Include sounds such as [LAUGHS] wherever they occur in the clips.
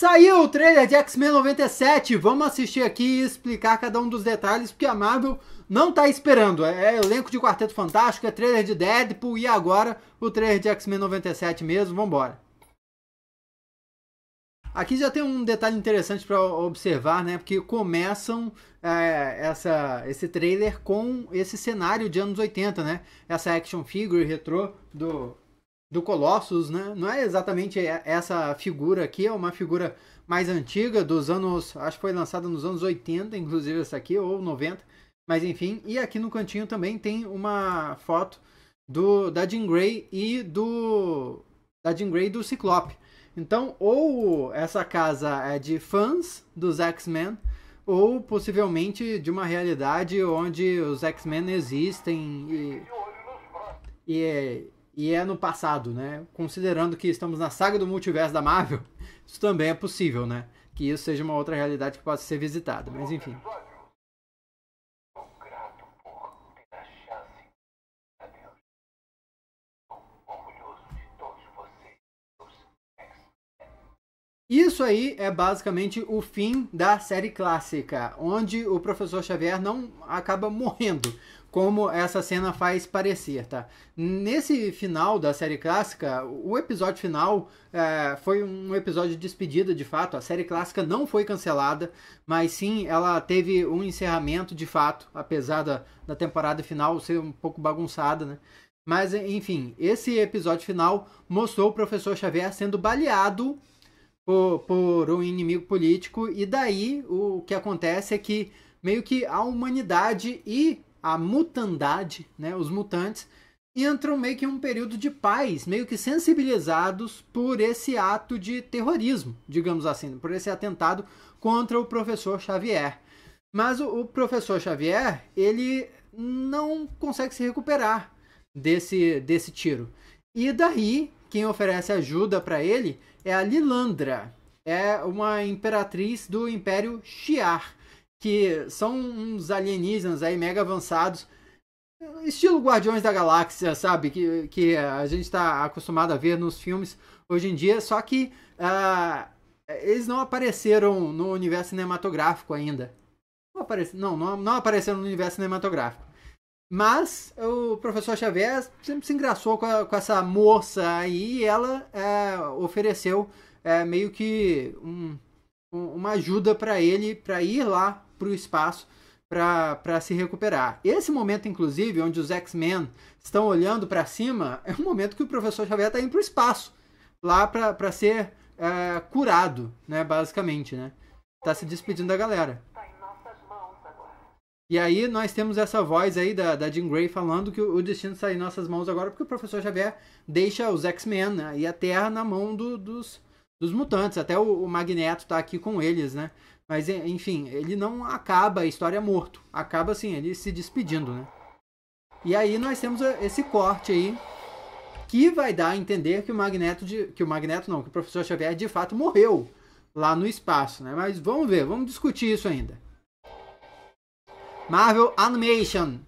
Saiu o trailer de X-Men 97, vamos assistir aqui e explicar cada um dos detalhes, porque a Marvel não tá esperando. É, é elenco de Quarteto Fantástico, é trailer de Deadpool e agora o trailer de X-Men 97 mesmo, vambora. Aqui já tem um detalhe interessante para observar, né? Porque começam é, essa, esse trailer com esse cenário de anos 80, né? Essa action figure retrô do do Colossus, né? Não é exatamente essa figura aqui, é uma figura mais antiga, dos anos. Acho que foi lançada nos anos 80, inclusive essa aqui, ou 90. Mas enfim, e aqui no cantinho também tem uma foto do da Jean Grey e do da Jean Grey do Ciclope. Então, ou essa casa é de fãs dos X-Men, ou possivelmente de uma realidade onde os X-Men existem e, e é, e é no passado, né? Considerando que estamos na saga do multiverso da Marvel, [LAUGHS] isso também é possível, né? Que isso seja uma outra realidade que possa ser visitada, mas enfim. Isso aí é basicamente o fim da série clássica, onde o professor Xavier não acaba morrendo como essa cena faz parecer, tá? Nesse final da série clássica, o episódio final é, foi um episódio de despedida, de fato. A série clássica não foi cancelada, mas sim ela teve um encerramento de fato, apesar da, da temporada final ser um pouco bagunçada, né? Mas, enfim, esse episódio final mostrou o professor Xavier sendo baleado por, por um inimigo político, e daí o que acontece é que meio que a humanidade e a mutandade, né, os mutantes, entram meio que em um período de paz, meio que sensibilizados por esse ato de terrorismo, digamos assim, por esse atentado contra o professor Xavier. Mas o, o professor Xavier, ele não consegue se recuperar desse, desse tiro. E daí, quem oferece ajuda para ele é a Lilandra, é uma imperatriz do Império Shiar que são uns alienígenas aí mega avançados, estilo Guardiões da Galáxia, sabe? Que, que a gente está acostumado a ver nos filmes hoje em dia, só que uh, eles não apareceram no universo cinematográfico ainda. Não, não, não, não apareceram no universo cinematográfico. Mas o professor Xavier sempre se engraçou com, a, com essa moça aí e ela é, ofereceu é, meio que um, um, uma ajuda para ele para ir lá para o espaço para se recuperar. Esse momento, inclusive, onde os X-Men estão olhando para cima, é um momento que o professor Xavier está indo para o espaço, lá para ser é, curado, né, basicamente, né? Tá se despedindo da galera. Tá e aí nós temos essa voz aí da, da Jean Grey falando que o, o destino está em nossas mãos agora, porque o professor Xavier deixa os X-Men né, e a Terra na mão do, dos, dos mutantes. Até o, o Magneto está aqui com eles, né? Mas enfim, ele não acaba a história é morto. Acaba assim, ele se despedindo, né? E aí nós temos eh, esse corte aí que vai dar a entender que o Magneto de, que o Magneto não, que o professor Xavier de fato morreu lá no espaço, né? Mas vamos ver, vamos discutir isso ainda. Marvel Animation.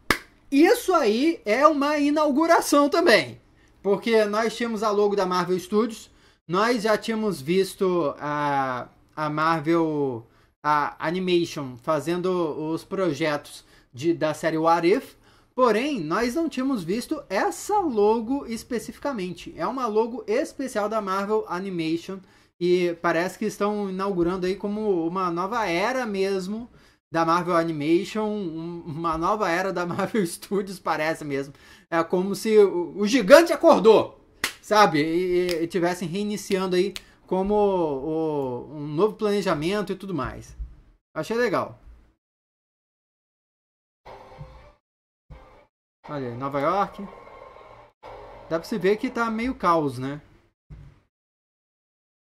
Isso aí é uma inauguração também, porque nós tínhamos a logo da Marvel Studios, nós já tínhamos visto a a Marvel a Animation fazendo os projetos de, da série What If, porém nós não tínhamos visto essa logo especificamente. É uma logo especial da Marvel Animation e parece que estão inaugurando aí como uma nova era mesmo da Marvel Animation, uma nova era da [LAUGHS] Marvel Studios, parece mesmo. É como se o, o gigante acordou, sabe? E, estivessem e tivessem reiniciando aí como o, um novo planejamento e tudo mais. Achei legal. Olha aí, Nova York. Dá pra se ver que tá meio caos, né?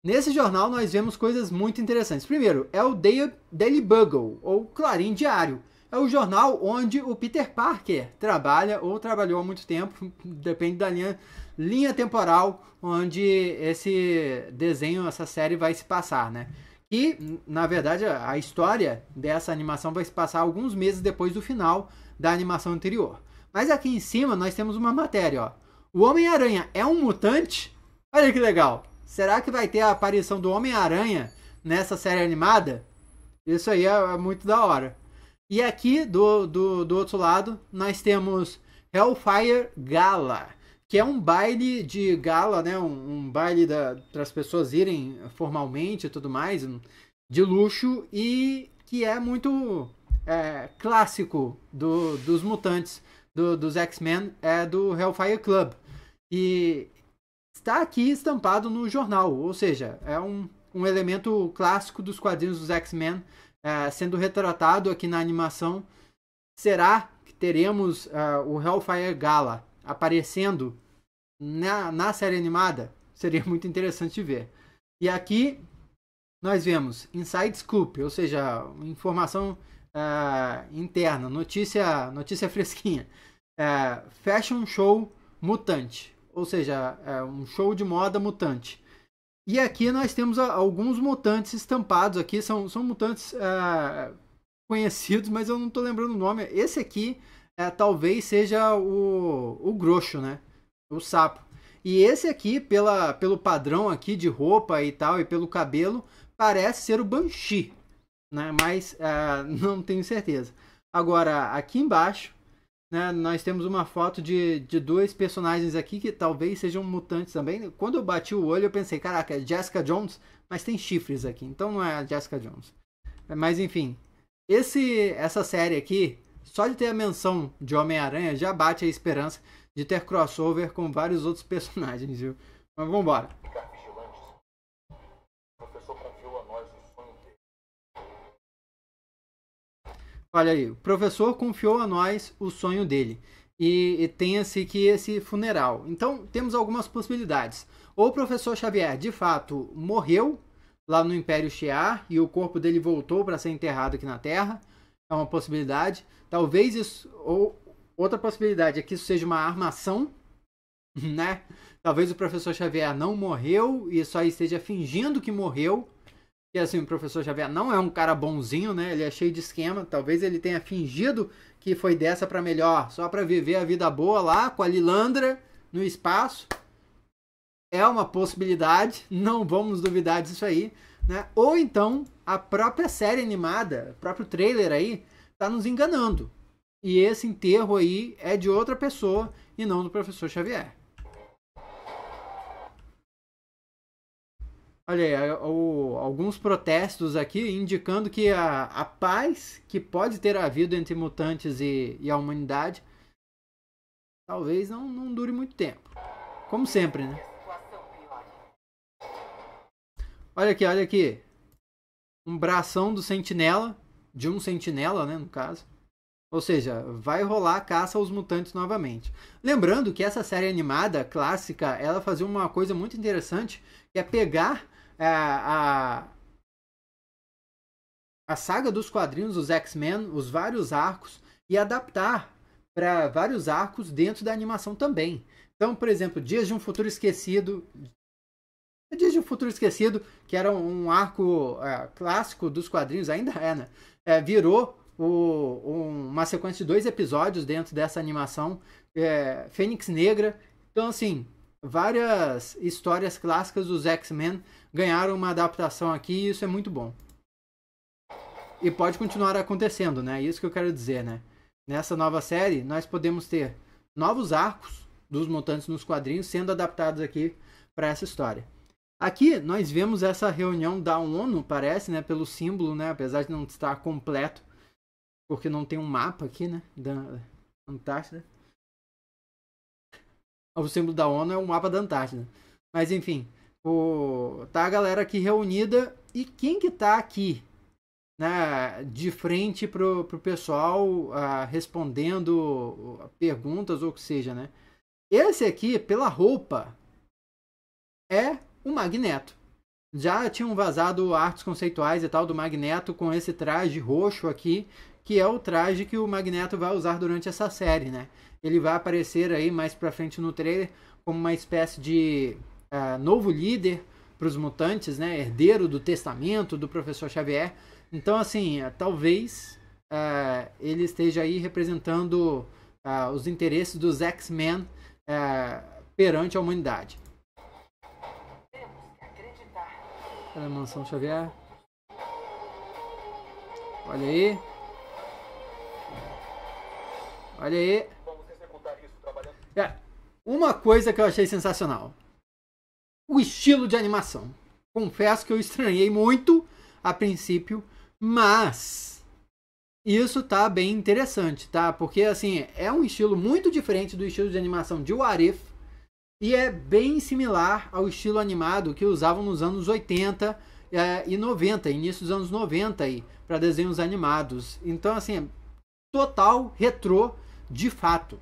Nesse jornal nós vemos coisas muito interessantes. Primeiro, é o Daily Bugle, ou Clarim Diário. É o jornal onde o Peter Parker trabalha ou trabalhou há muito tempo, [LAUGHS] depende da linha linha temporal onde esse desenho, essa série vai se passar, né? E, na verdade, a história dessa animação vai se passar alguns meses depois do final da animação anterior. Mas aqui em cima nós temos uma matéria, ó. O Homem-Aranha é um mutante? Olha que legal. Será que vai ter a aparição do Homem-Aranha nessa série animada? Isso aí é, é muito da hora. E aqui, do, do, do outro lado, nós temos Hellfire Gala que é um baile de gala, né? Um, um baile para as pessoas irem formalmente e tudo mais, de luxo, e que é muito é, clássico do, dos mutantes, do, dos X-Men, é do Hellfire Club. E está aqui estampado no jornal, ou seja, é um, um elemento clássico dos quadrinhos dos X-Men é, sendo retratado aqui na animação. Será que teremos é, o Hellfire Gala? aparecendo na, na série animada, seria [LAUGHS] muito interessante ver. E aqui nós vemos Inside Scoop, ou seja, informação uh, interna, notícia, notícia [LAUGHS] fresquinha. Uh, fashion Show Mutante, ou seja, uh, um show de moda mutante. E aqui nós temos alguns mutantes estampados aqui, são, são mutantes ah, conhecidos, mas eu não estou lembrando o nome. Esse aqui é, talvez seja o, o grosso, né? O sapo. E esse aqui, pela, pelo padrão aqui de roupa e tal, e pelo cabelo, parece ser o Banshee, né? Mas é, [LAUGHS] não tenho certeza. Agora, aqui embaixo, né, nós temos uma foto de, de dois personagens aqui que talvez sejam mutantes também. Quando eu bati o olho, eu pensei, caraca, é Jessica Jones, mas tem chifres aqui, então não é a Jessica Jones. Mas enfim, esse, essa série aqui, só de ter a menção de Homem-Aranha já bate a esperança de ter crossover com vários outros [LAUGHS] personagens, viu? Mas vambora. Olha aí, o professor confiou a nós o sonho dele. E, e tenha-se que esse funeral. Então, temos algumas possibilidades. Ou o professor Xavier, de fato, morreu lá no Império Shiar e o corpo dele voltou para ser enterrado aqui na Terra é uma possibilidade. Talvez isso. Ou outra possibilidade é que isso seja uma armação, [LAUGHS] né? Talvez o professor Xavier não morreu e só esteja fingindo que morreu. E assim, o professor Xavier não é um cara bonzinho, né? Ele é cheio de esquema. Talvez ele tenha fingido que foi dessa para melhor, só para viver a vida boa lá com a Lilandra no espaço. É uma possibilidade, [LAUGHS] não vamos duvidar disso aí. Né? Ou então a própria série animada, o próprio trailer aí, tá nos enganando. E esse enterro aí é de outra pessoa e não do professor Xavier. Olha aí, o, alguns protestos aqui indicando que a, a paz que pode ter havido entre mutantes e, e a humanidade talvez não, não dure muito tempo. Como sempre, né? Olha aqui, olha aqui. Um bração do sentinela. De um sentinela, né, no caso. Ou seja, vai rolar a caça aos mutantes novamente. Lembrando que essa série animada clássica, ela fazia uma coisa muito interessante, que é pegar a, é, a, a saga dos quadrinhos, os X-Men, os vários arcos, e adaptar para vários arcos dentro da animação também. Então, por exemplo, Dias de um Futuro Esquecido Dias de Futuro Esquecido, que era um arco é, clássico dos quadrinhos, ainda é, né? É, virou o, um, uma sequência de dois episódios dentro dessa animação, é, Fênix Negra. Então, assim, várias histórias clássicas dos X-Men ganharam uma adaptação aqui e isso é muito bom. E pode continuar acontecendo, né? É isso que eu quero dizer, né? Nessa nova série, nós podemos ter novos arcos dos mutantes nos quadrinhos sendo adaptados aqui para essa história. Aqui nós vemos essa reunião da ONU, parece, né, pelo símbolo, né, apesar de não estar completo, porque não tem um mapa aqui, né, da Antártida. O símbolo da ONU é o mapa da Antártida. Mas enfim, o... tá a galera aqui reunida e quem que tá aqui? Né, de frente pro, pro pessoal uh, respondendo perguntas ou o que seja, né? Esse aqui, pela roupa, é o Magneto. Já tinham vazado artes conceituais e tal do Magneto com esse traje roxo aqui, que é o traje que o Magneto vai usar durante essa série, né? Ele vai aparecer aí mais pra frente no trailer como uma espécie de uh, novo líder para os mutantes, né? Herdeiro do testamento do professor Xavier. Então, assim, uh, talvez uh, ele esteja aí representando ah, os interesses dos X-Men eh, perante a humanidade. Cadê a mansão Xavier? Olha aí. Olha aí. É, uma coisa que eu achei sensacional. O estilo de animação. Confesso que eu estranhei muito a princípio, mas isso tá bem interessante, tá? Porque assim, é um estilo muito diferente do estilo de animação de Warif, e é bem similar ao estilo animado que usavam nos anos 80 é, eh, e 90, início dos anos 90 aí, para desenhos animados. Então, assim, é total retrô de fato.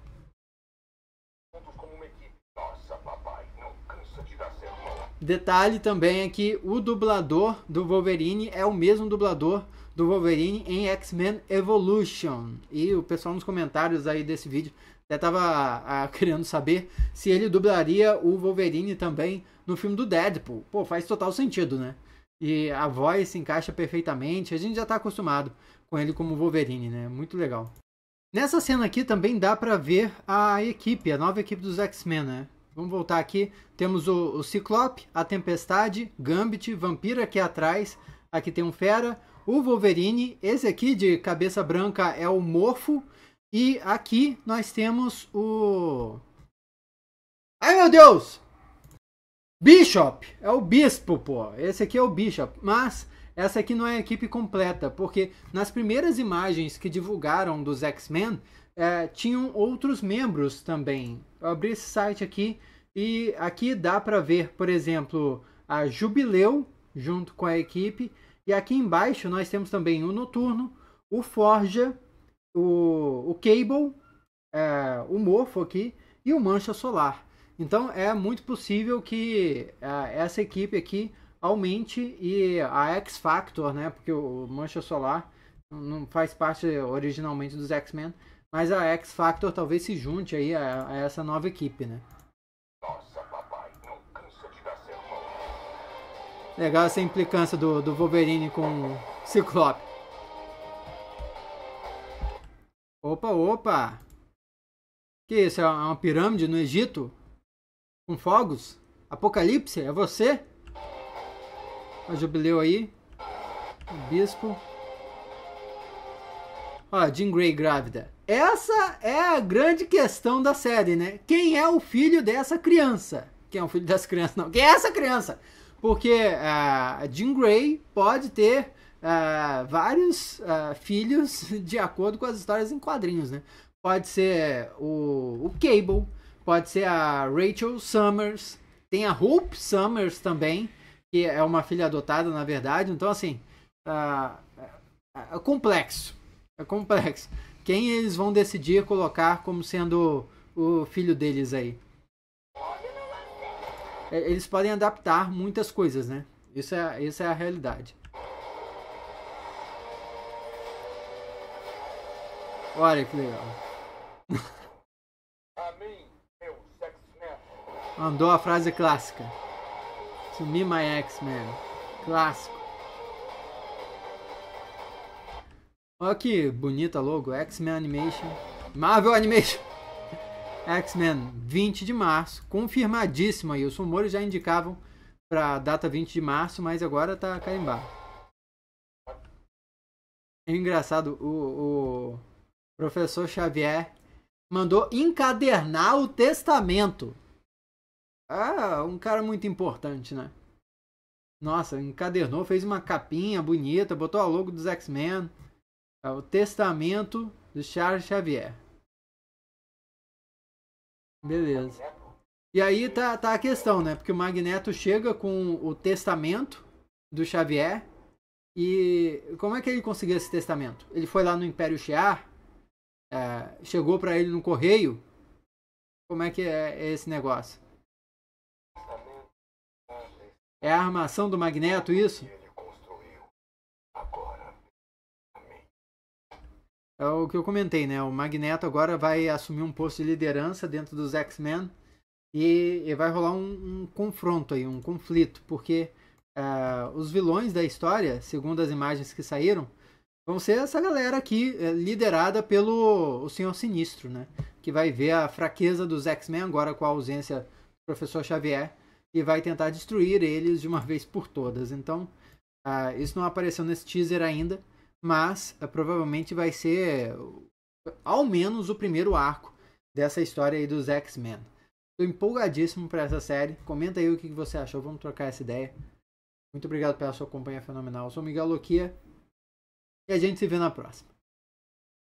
Detalhe também é que o dublador do Wolverine é o mesmo dublador do Wolverine em X-Men Evolution. E o pessoal nos comentários aí desse vídeo até tava ah, [LAUGHS] querendo saber se ele dublaria o Wolverine também no filme do Deadpool. Pô, faz total sentido, né? E a voz se encaixa perfeitamente, a gente já tá acostumado com ele como Wolverine, né? Muito legal. Nessa cena aqui também dá para ver a equipe, a nova equipe dos X-Men, né? Vamos voltar aqui. Temos o, o Ciclope, a Tempestade, Gambit, Vampira aqui atrás. Aqui tem um Fera, o Wolverine. Esse aqui de cabeça branca é o Morfo. E aqui nós temos o... Ai, meu Deus! Bishop! É o bispo, pô. Esse aqui é o Bishop. Mas essa aqui não é a equipe completa, porque nas primeiras imagens que divulgaram dos X-Men, é, tinham outros membros também. Eu abri esse site aqui e aqui dá para ver, por exemplo, a Jubileu junto com a equipe. E aqui embaixo nós temos também o Noturno, o Forja, o, o Cable, é, o Morfo aqui e o Mancha Solar. Então é muito possível que é, essa equipe aqui aumente e a X Factor, né? Porque o Mancha Solar não faz parte originalmente dos X-Men, mas a X Factor talvez se junte aí a, a essa nova equipe, né? Legal essa implicância do, do Wolverine com o Ciclope. Opa, opa! Que isso? É, é uma pirâmide no Egito? Com fogos? Apocalipse? É você? O jubileu aí. O bispo. Ó, Jean Grey grávida. Essa é a grande questão da série, né? Quem é o filho dessa criança? Quem é o filho dessa criança? Não, quem é essa criança? Porque a é, Jean Grey pode ter é, vários é, filhos [LAUGHS] de acordo com as histórias em quadrinhos, né? Pode ser o, o Cable, pode ser a Rachel Summers, tem a Hope Summers também, que é uma filha adotada, na verdade. Então, assim, é, é complexo. É complexo. Quem eles vão decidir colocar como sendo o filho deles aí? Eles podem adaptar muitas coisas, né? Isso é, isso é a realidade. Olha que legal. Mandou a frase clássica. To me my X-Men. Clássico. Olha que bonita logo. X-Men Animation. Marvel Animation. [LAUGHS] X-Men 20 de março. Confirmadíssimo aí. Os rumores já indicavam para data 20 de março, mas agora tá carimbado. É engraçado o, o professor Xavier mandou encadernar o testamento. Ah, um cara muito importante, né? Nossa, encadernou, fez uma capinha bonita, botou a logo dos X-Men. É o testamento do Charles Xavier. Beleza. E aí tá, tá a questão, né? Porque o Magneto chega com o testamento do Xavier. E como é que ele conseguiu esse testamento? Ele foi lá no Império Shiar é, chegou para ele no correio. Como é que é, é, esse negócio? É a armação do Magneto isso? É o que eu comentei, né? O Magneto agora vai assumir um posto de liderança dentro dos X-Men e, e, vai rolar um, um, confronto aí, um conflito, porque uh, os vilões da história, segundo as imagens que saíram, vão ser essa galera aqui, é, liderada pelo o Senhor Sinistro, né? Que vai ver a fraqueza dos X-Men agora com a ausência do Professor Xavier e vai tentar destruir eles de uma [LAUGHS] vez por todas. Então, ah, isso não apareceu nesse teaser ainda, mas ah, provavelmente vai ser ao menos o primeiro arco dessa história aí dos X-Men. Tô empolgadíssimo para essa série. Comenta aí o que você achou, vamos trocar essa ideia. Muito obrigado pela sua companhia fenomenal. Eu sou Miguel Loquia e a gente se vê na próxima.